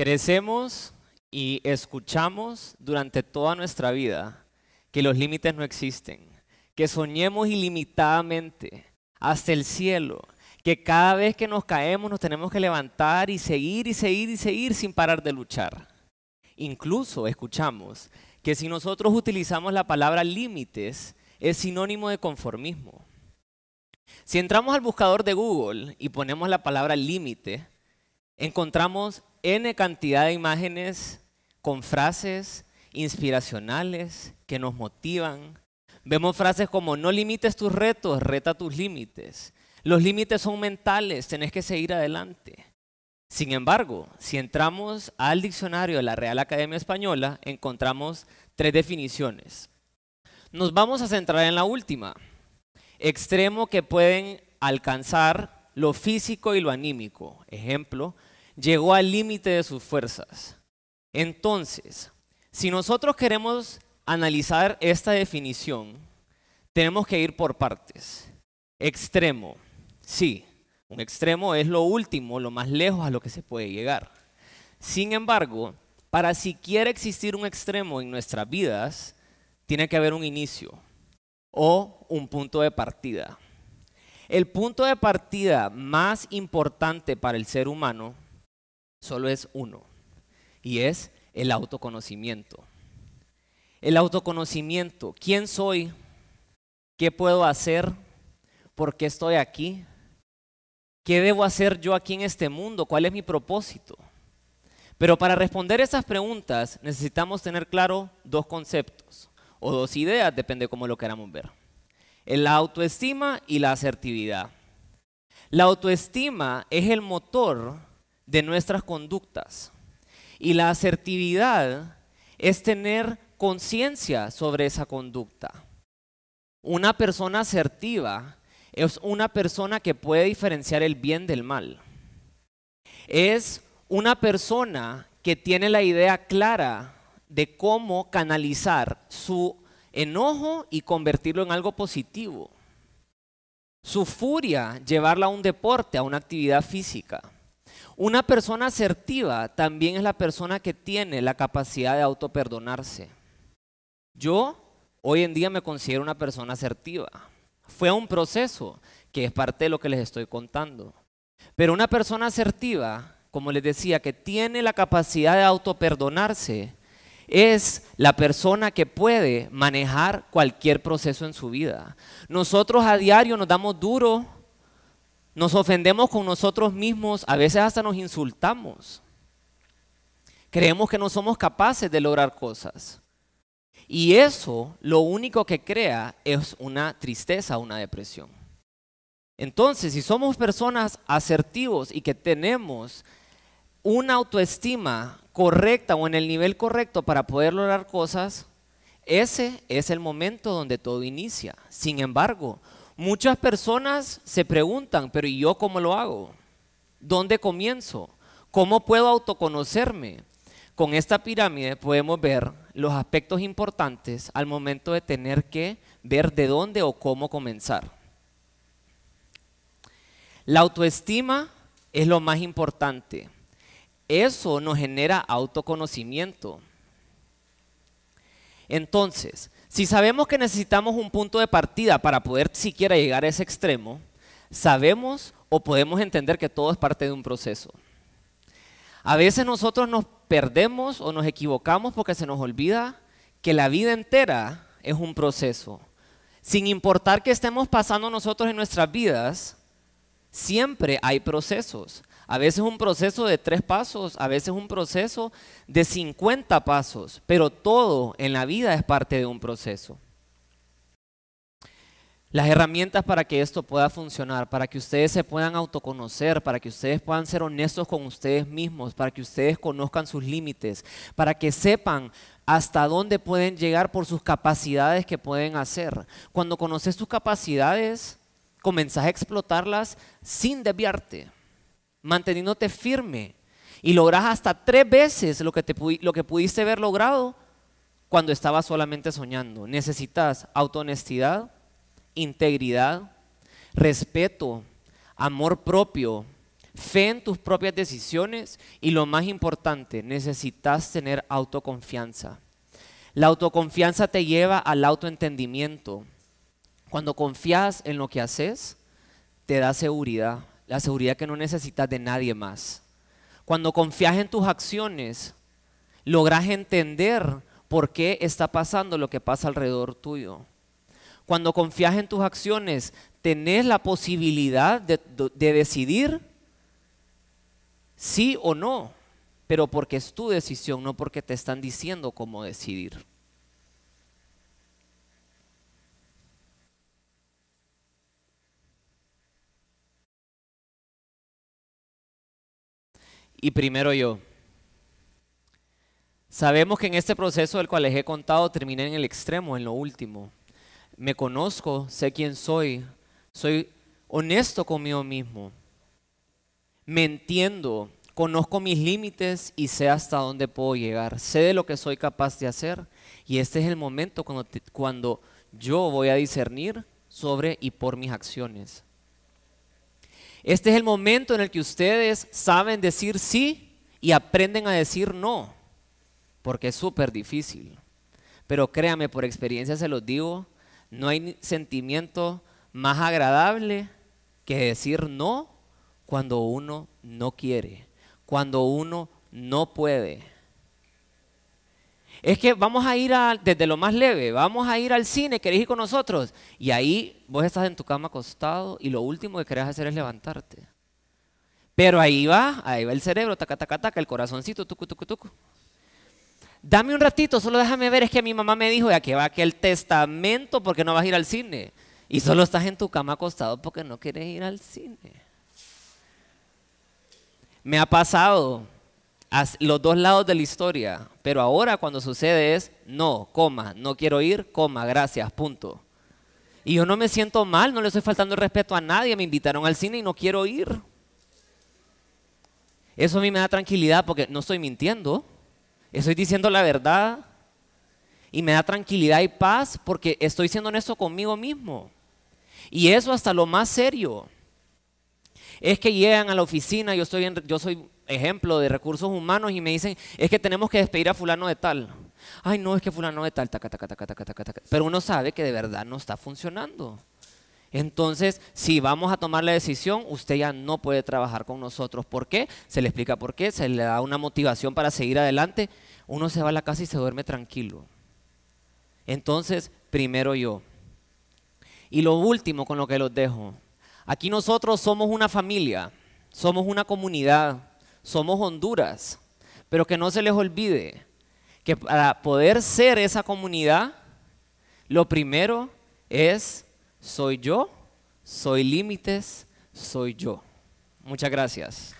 Crecemos y escuchamos durante toda nuestra vida que los límites no existen, que soñemos ilimitadamente hasta el cielo, que cada vez que nos caemos nos tenemos que levantar y seguir y seguir y seguir sin parar de luchar. Incluso escuchamos que si nosotros utilizamos la palabra límites es sinónimo de conformismo. Si entramos al buscador de Google y ponemos la palabra límite, encontramos N cantidad de imágenes con frases inspiracionales que nos motivan. Vemos frases como no limites tus retos, reta tus límites. Los límites son mentales, tenés que seguir adelante. Sin embargo, si entramos al diccionario de la Real Academia Española, encontramos tres definiciones. Nos vamos a centrar en la última, extremo que pueden alcanzar lo físico y lo anímico. Ejemplo, llegó al límite de sus fuerzas. Entonces, si nosotros queremos analizar esta definición, tenemos que ir por partes. Extremo, sí, un extremo es lo último, lo más lejos a lo que se puede llegar. Sin embargo, para siquiera existir un extremo en nuestras vidas, tiene que haber un inicio o un punto de partida. El punto de partida más importante para el ser humano solo es uno, y es el autoconocimiento. El autoconocimiento, ¿quién soy? ¿Qué puedo hacer? ¿Por qué estoy aquí? ¿Qué debo hacer yo aquí en este mundo? ¿Cuál es mi propósito? Pero para responder esas preguntas necesitamos tener claro dos conceptos o dos ideas, depende de cómo lo queramos ver. La autoestima y la asertividad. La autoestima es el motor de nuestras conductas. Y la asertividad es tener conciencia sobre esa conducta. Una persona asertiva es una persona que puede diferenciar el bien del mal. Es una persona que tiene la idea clara de cómo canalizar su enojo y convertirlo en algo positivo. Su furia, llevarla a un deporte, a una actividad física. Una persona asertiva también es la persona que tiene la capacidad de autoperdonarse. Yo hoy en día me considero una persona asertiva. Fue un proceso que es parte de lo que les estoy contando. Pero una persona asertiva, como les decía, que tiene la capacidad de autoperdonarse, es la persona que puede manejar cualquier proceso en su vida. Nosotros a diario nos damos duro nos ofendemos con nosotros mismos, a veces hasta nos insultamos. Creemos que no somos capaces de lograr cosas. Y eso lo único que crea es una tristeza, una depresión. Entonces, si somos personas asertivos y que tenemos una autoestima correcta o en el nivel correcto para poder lograr cosas, ese es el momento donde todo inicia. Sin embargo, Muchas personas se preguntan, pero ¿y yo cómo lo hago? ¿Dónde comienzo? ¿Cómo puedo autoconocerme? Con esta pirámide podemos ver los aspectos importantes al momento de tener que ver de dónde o cómo comenzar. La autoestima es lo más importante. Eso nos genera autoconocimiento. Entonces, si sabemos que necesitamos un punto de partida para poder siquiera llegar a ese extremo, sabemos o podemos entender que todo es parte de un proceso. A veces nosotros nos perdemos o nos equivocamos porque se nos olvida que la vida entera es un proceso. Sin importar que estemos pasando nosotros en nuestras vidas, siempre hay procesos. A veces un proceso de tres pasos, a veces un proceso de 50 pasos, pero todo en la vida es parte de un proceso. Las herramientas para que esto pueda funcionar, para que ustedes se puedan autoconocer, para que ustedes puedan ser honestos con ustedes mismos, para que ustedes conozcan sus límites, para que sepan hasta dónde pueden llegar por sus capacidades que pueden hacer. Cuando conoces tus capacidades, comenzás a explotarlas sin desviarte manteniéndote firme. Y logras hasta tres veces lo que, te, pudiste haber logrado cuando estabas solamente soñando. Necesitas autohonestidad, integridad, respeto, amor propio, fe en tus propias decisiones y lo más importante, necesitas tener autoconfianza. La autoconfianza te lleva al autoentendimiento. Cuando confías en lo que haces, te da seguridad la seguridad que no necesitas de nadie más. Cuando confías en tus acciones, logras entender por qué está pasando lo que pasa alrededor tuyo. Cuando confías en tus acciones, tenés la posibilidad de, de decidir sí o no, pero porque es tu decisión, no porque te están diciendo cómo decidir. y primero yo. Sabemos que en este proceso del cual les he contado terminé en el extremo, en lo último. Me conozco, sé quién soy, soy honesto conmigo mismo. Me entiendo, conozco mis límites y sé hasta dónde puedo llegar. Sé de lo que soy capaz de hacer y este es el momento cuando, cuando yo voy a discernir sobre y por mis acciones. Este es el momento en el que ustedes saben decir sí y aprenden a decir no, porque es súper difícil. Pero créame, por experiencia se los digo, no hay sentimiento más agradable que decir no cuando uno no quiere, cuando uno no puede es que vamos a ir desde lo más leve, vamos a ir al cine, querés ir con nosotros. Y ahí vos estás en tu cama acostado y lo último que querés hacer es levantarte. Pero ahí va, ahí va el cerebro, taca, taca, taca, el corazoncito, tucu, tucu, tucu. Dame un ratito, solo déjame ver, es que mi mamá me dijo, ya que va aquel testamento porque no vas a ir al cine. Y solo estás en tu cama acostado porque no quieres ir al cine. Me ha pasado los dos lados de la historia pero ahora cuando sucede es, no, coma, no quiero ir, coma, gracias, punto. Y yo no me siento mal, no le estoy faltando el respeto a nadie, me invitaron al cine y no quiero ir. Eso a mí me da tranquilidad porque no estoy mintiendo, estoy diciendo la verdad y me da tranquilidad y paz porque estoy siendo honesto conmigo mismo. Y eso hasta lo más serio. Es que llegan a la oficina, yo, estoy en, yo soy ejemplo, de recursos humanos y me dicen, es que tenemos que despedir a fulano de tal. Ay, no, es que fulano de tal, taca, taca, taca, taca, taca, taca. Pero uno sabe que de verdad no está funcionando. Entonces, si vamos a tomar la decisión, usted ya no puede trabajar con nosotros. ¿Por qué? Se le explica por qué, se le da una motivación para seguir adelante. Uno se va a la casa y se duerme tranquilo. Entonces, primero yo. Y lo último con lo que los dejo. Aquí nosotros somos una familia, somos una comunidad somos Honduras, pero que no se les olvide que para poder ser esa comunidad, lo primero es soy yo, soy límites, soy yo. Muchas gracias.